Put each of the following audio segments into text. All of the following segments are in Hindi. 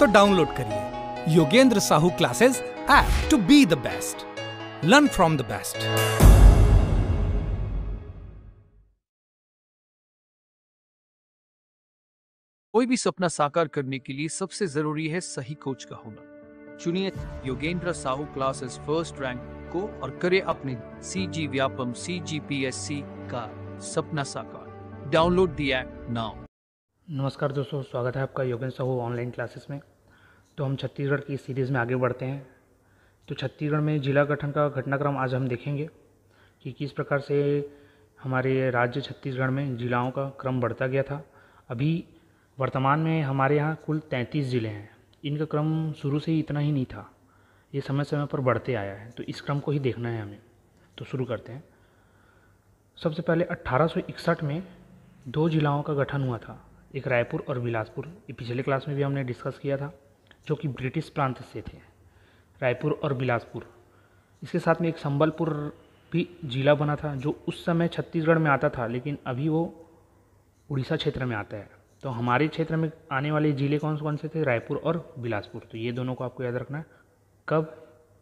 तो डाउनलोड करिए Yogendra Sahu classes app to be the best learn from the best कोई भी सपना साकार करने के लिए सबसे जरूरी है सही कोच का होना चुनिए Yogendra Sahu classes first rank को और करें अपने C G Vyapam C P S C का सपना साकार डाउनलोड दी एप नाउ नमस्कार दोस्तों स्वागत है आपका योगेंद्र साहू ऑनलाइन क्लासेस में तो हम छत्तीसगढ़ की सीरीज़ में आगे बढ़ते हैं तो छत्तीसगढ़ में जिला गठन का घटनाक्रम आज हम देखेंगे कि किस प्रकार से हमारे राज्य छत्तीसगढ़ में जिलाओं का क्रम बढ़ता गया था अभी वर्तमान में हमारे यहाँ कुल तैंतीस ज़िले हैं इनका क्रम शुरू से ही इतना ही नहीं था ये समय समय पर बढ़ते आया है तो इस क्रम को ही देखना है हमें तो शुरू करते हैं सबसे पहले अट्ठारह में दो जिलाओं का गठन हुआ था एक रायपुर और बिलासपुर ये पिछले क्लास में भी हमने डिस्कस किया था जो कि ब्रिटिश प्रांत से थे रायपुर और बिलासपुर इसके साथ में एक संबलपुर भी जिला बना था जो उस समय छत्तीसगढ़ में आता था लेकिन अभी वो उड़ीसा क्षेत्र में आता है तो हमारे क्षेत्र में आने वाले ज़िले कौन कौन से थे रायपुर और बिलासपुर तो ये दोनों को आपको याद रखना है कब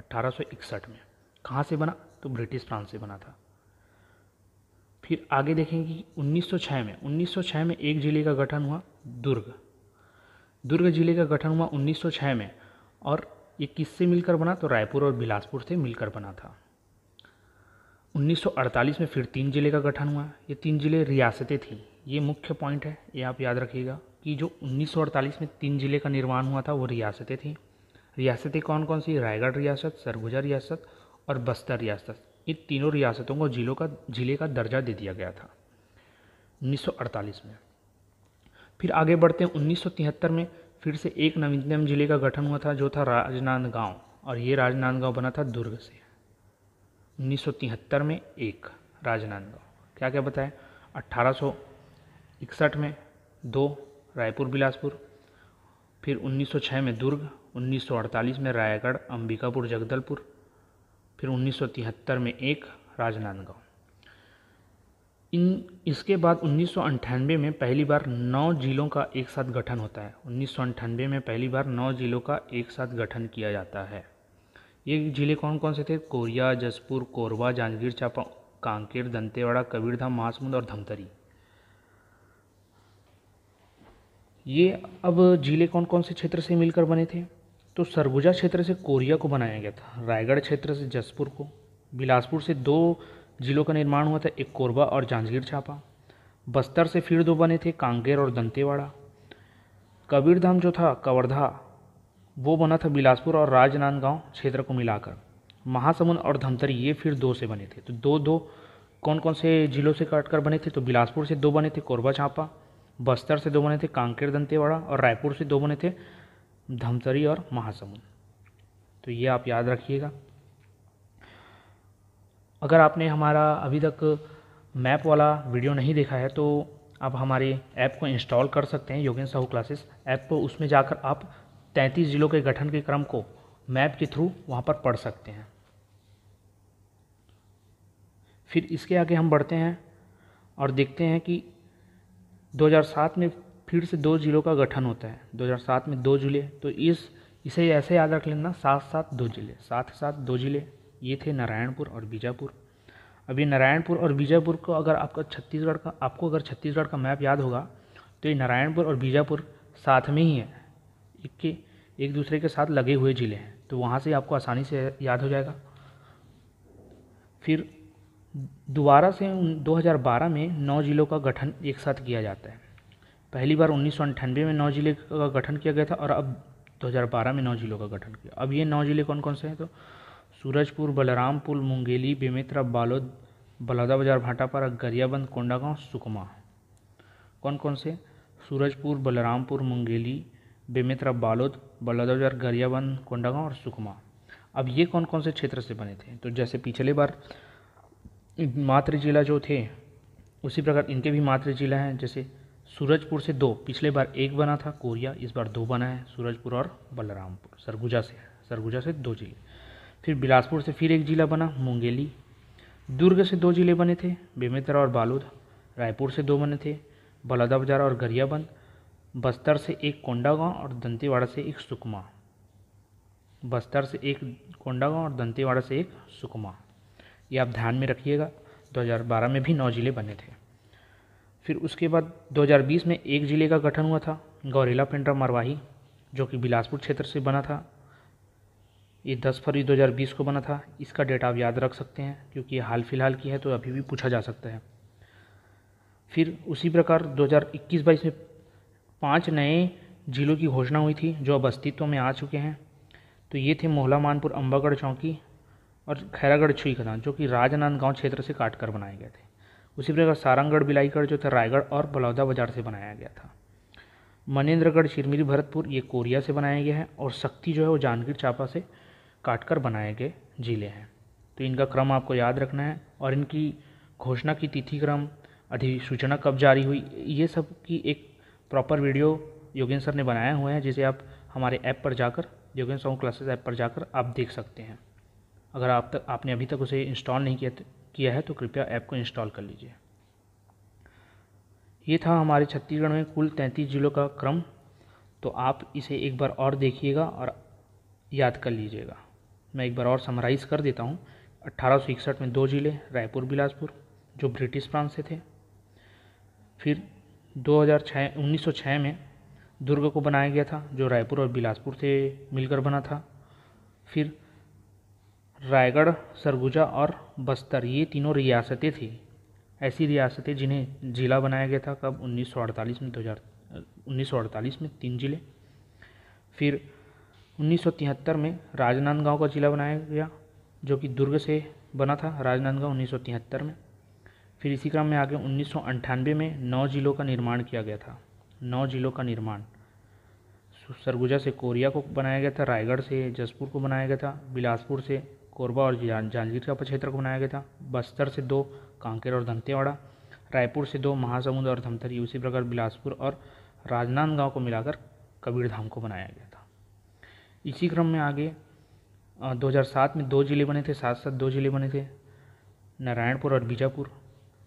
1861 में कहाँ से बना तो ब्रिटिश प्रांत से बना था फिर आगे देखेंगे कि 1906 में 1906 में एक ज़िले का गठन हुआ दुर्ग दुर्ग जिले का गठन हुआ 1906 में और ये किससे मिलकर बना तो रायपुर और बिलासपुर से मिलकर बना था 1948 में फिर तीन जिले का गठन हुआ ये तीन जिले रियासतें थीं ये मुख्य पॉइंट है ये आप याद रखिएगा कि जो 1948 में तीन जिले का निर्माण हुआ था वो रियासतें थी रियासतें कौन कौन सी रायगढ़ रियासत सरगुजा रियासत और बस्तर रियासत इन तीनों रियासतों को जिलों का ज़िले का दर्जा दे दिया गया था 1948 में फिर आगे बढ़ते हैं उन्नीस में फिर से एक नवीनतम जिले का गठन हुआ था जो था राजनांदगांव और ये राजनांदगांव बना था दुर्ग से 1973 में एक राजनांदगांव क्या क्या बताएं अट्ठारह में दो रायपुर बिलासपुर फिर 1906 में दुर्ग 1948 में रायगढ़ अंबिकापुर जगदलपुर फिर 1973 में एक राजनांदगांव इन इसके बाद उन्नीस में पहली बार नौ जिलों का एक साथ गठन होता है उन्नीस में पहली बार नौ जिलों का एक साथ गठन किया जाता है ये जिले कौन कौन से थे कोरिया जसपुर कोरबा जांजगीर चांपा कांकेर दंतेवाड़ा कबीरधाम महासमुंद और धमतरी ये अब जिले कौन कौन से क्षेत्र से मिलकर बने थे तो सरगुजा क्षेत्र से कोरिया को बनाया गया था रायगढ़ क्षेत्र से जसपुर को बिलासपुर से दो जिलों का निर्माण हुआ था एक कोरबा और जांजगीर छापा बस्तर से फिर दो बने थे कांगेर और दंतेवाड़ा कबीरधाम जो था कवर्धा वो बना था बिलासपुर और राजनांदगांव क्षेत्र को मिलाकर महासमुंद और धमतरी ये फिर दो से बने थे तो दो दो कौन कौन से जिलों से काटकर बने थे तो बिलासपुर से दो बने थे कोरबा छापा बस्तर से दो बने थे कांकेर दंतेवाड़ा और रायपुर से दो बने थे धमतरी और महासमुंद तो ये आप याद रखिएगा अगर आपने हमारा अभी तक मैप वाला वीडियो नहीं देखा है तो आप हमारे ऐप को इंस्टॉल कर सकते हैं योगेंद्र साहू क्लासेस ऐप को उसमें जाकर आप 33 ज़िलों के गठन के क्रम को मैप के थ्रू वहाँ पर पढ़ सकते हैं फिर इसके आगे हम बढ़ते हैं और देखते हैं कि 2007 में फिर से दो जिलों का गठन होता है 2007 में दो जिले तो इस इसे ऐसे याद रख लेना साथ साथ दो जिले साथ साथ दो जिले ये थे नारायणपुर और बीजापुर अब ये नारायणपुर और बीजापुर को अगर आपका छत्तीसगढ़ का आपको अगर छत्तीसगढ़ का मैप याद होगा तो ये नारायणपुर और बीजापुर साथ में ही है एक के एक दूसरे के साथ लगे हुए ज़िले हैं तो वहाँ से आपको आसानी से याद हो जाएगा फिर दोबारा से 2012 में नौ ज़िलों का गठन एक साथ किया जाता है पहली बार उन्नीस में नौ जिले का गठन किया गया था और अब 2012 में नौ जिलों का गठन किया अब ये नौ जिले कौन कौन से हैं तो सूरजपुर बलरामपुर मुंगेली बेमेतरा बालोद बलौदा बाजार भाटापारा गरियाबंद कोंडागांव सुकमा कौन कौन से सूरजपुर बलरामपुर मुंगेली बेमेतरा बालोद बलौदा बाजार गरियाबंद कोंडागांव और सुकमा अब ये कौन कौन से क्षेत्र से बने थे तो जैसे पिछले बार मातृ जिला जो थे उसी प्रकार इनके भी मातृ जिला हैं जैसे सूरजपुर से दो पिछले बार एक बना था कोरिया इस बार दो बना है सूरजपुर और बलरामपुर सरगुजा से सरगुजा से दो जिले फिर बिलासपुर से फिर एक जिला बना मुंगेली दुर्ग से दो जिले बने थे बेमेतरा और बालोद रायपुर से दो बने थे बलौदाबाजार और गरियाबंद बस्तर से एक कोंडागांव और दंतेवाड़ा से एक सुकमा बस्तर से एक कोंडागांव और दंतेवाड़ा से एक सुकमा ये आप ध्यान में रखिएगा 2012 में भी नौ जिले बने थे फिर उसके बाद 2020 में एक ज़िले का गठन हुआ था गौरेला पेंड्रा मारवाही जो कि बिलासपुर क्षेत्र से बना था ये 10 फरवरी 2020 को बना था इसका डेट आप याद रख सकते हैं क्योंकि ये हाल फिलहाल की है तो अभी भी पूछा जा सकता है फिर उसी प्रकार 2021-22 में पांच नए ज़िलों की घोषणा हुई थी जो अब अस्तित्व में आ चुके हैं तो ये थे मोहला मानपुर अम्बागढ़ चौकी और खैरागढ़ छुई खदान जो कि राजनांदगांव क्षेत्र से काट कर बनाए गए थे उसी प्रकार सारंगढ़ बिलाईगढ़ जो था रायगढ़ और बलौदा बाजार से बनाया गया था मनेन्द्रगढ़ शिरमिरी भरतपुर ये कोरिया से बनाया गया है और शक्ति जो है वो जांजगीर चांपा से काट कर बनाए गए जिले हैं तो इनका क्रम आपको याद रखना है और इनकी घोषणा की तिथि क्रम अधिसूचना कब जारी हुई ये सब की एक प्रॉपर वीडियो योगेंद्र सर ने बनाया हुआ है जिसे आप हमारे ऐप पर जाकर योगेंद्र सॉन्ग क्लासेस ऐप पर जाकर आप देख सकते हैं अगर आप तक आपने अभी तक उसे इंस्टॉल नहीं किया किया है तो कृपया ऐप को इंस्टॉल कर लीजिए ये था हमारे छत्तीसगढ़ में कुल तैंतीस जिलों का क्रम तो आप इसे एक बार और देखिएगा और याद कर लीजिएगा मैं एक बार और समराइज़ कर देता हूँ अट्ठारह में दो ज़िले रायपुर बिलासपुर जो ब्रिटिश प्रांत से थे फिर 2006 1906 में दुर्ग को बनाया गया था जो रायपुर और बिलासपुर से मिलकर बना था फिर रायगढ़ सरगुजा और बस्तर ये तीनों रियासतें थी ऐसी रियासतें जिन्हें ज़िला बनाया गया था कब 1948 में 2000 1948 में तीन ज़िले फिर 1973 में राजनांदगांव का ज़िला बनाया गया जो कि दुर्ग से बना था राजनांदगांव उन्नीस में फिर इसी क्रम में आगे उन्नीस में नौ जिलों का निर्माण किया गया था नौ जिलों का निर्माण सरगुजा से कोरिया को बनाया गया था रायगढ़ से जसपुर को बनाया गया था बिलासपुर से कोरबा और जांजगीर का क्षेत्र को बनाया गया था बस्तर से दो कांकेर और दंतेवाड़ा रायपुर से दो महासमुंद और धमतरी उसी प्रकार बिलासपुर और राजनांदगांव को मिलाकर कबीरधाम को बनाया गया था इसी क्रम में आगे 2007 में दो जिले बने थे साथ साथ दो जिले बने थे नारायणपुर और बीजापुर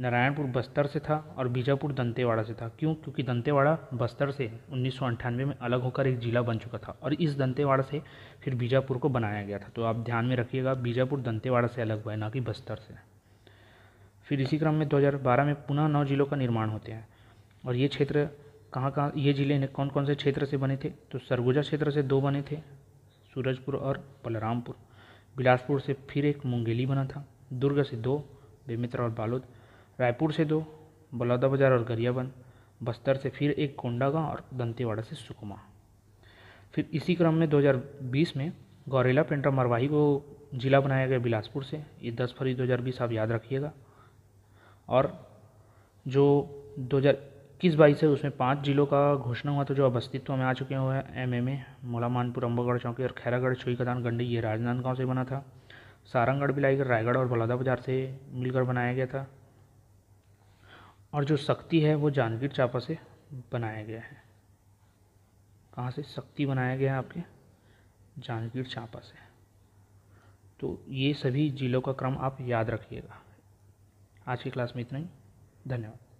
नारायणपुर बस्तर से था और बीजापुर दंतेवाड़ा से था क्यों क्योंकि दंतेवाड़ा बस्तर से उन्नीस में अलग होकर एक ज़िला बन चुका था और इस दंतेवाड़ा से फिर बीजापुर को बनाया गया था तो आप ध्यान में रखिएगा बीजापुर दंतेवाड़ा से अलग हुआ है ना कि बस्तर से फिर इसी क्रम में 2012 में पुनः नौ जिलों का निर्माण होते हैं और ये क्षेत्र कहाँ कहाँ ये ज़िले ने कौन कौन से क्षेत्र से बने थे तो सरगुजा क्षेत्र से दो बने थे सूरजपुर और बलरामपुर बिलासपुर से फिर एक मुंगेली बना था दुर्ग से दो बेमित्रा और बालोद रायपुर से दो बलौदाबाजार और गरियाबंद बस्तर से फिर एक कोंडागांव और दंतेवाड़ा से सुकमा फिर इसी क्रम में 2020 में गौरेला पेंट्रा मरवाही को जिला बनाया गया बिलासपुर से ये 10 फरवरी 2020 आप याद रखिएगा और जो 2021 बाईस है उसमें पांच जिलों का घोषणा हुआ तो जो अब अस्तित्व में आ चुके हुए हैं M M A Mohlamanpur Ambagarh Chowki और खैरागढ़ छुईकदान गंडी ये राजनांदगांव से बना था सारंगढ़ बिलाईगढ़ रायगढ़ और बलौदाबाजार से मिलकर बनाया गया था और जो शक्ति है वो जांजगीर चापा से बनाया गया है कहाँ से शक्ति बनाया गया है आपके जांजगीर चापा से तो ये सभी ज़िलों का क्रम आप याद रखिएगा आज की क्लास में इतना ही धन्यवाद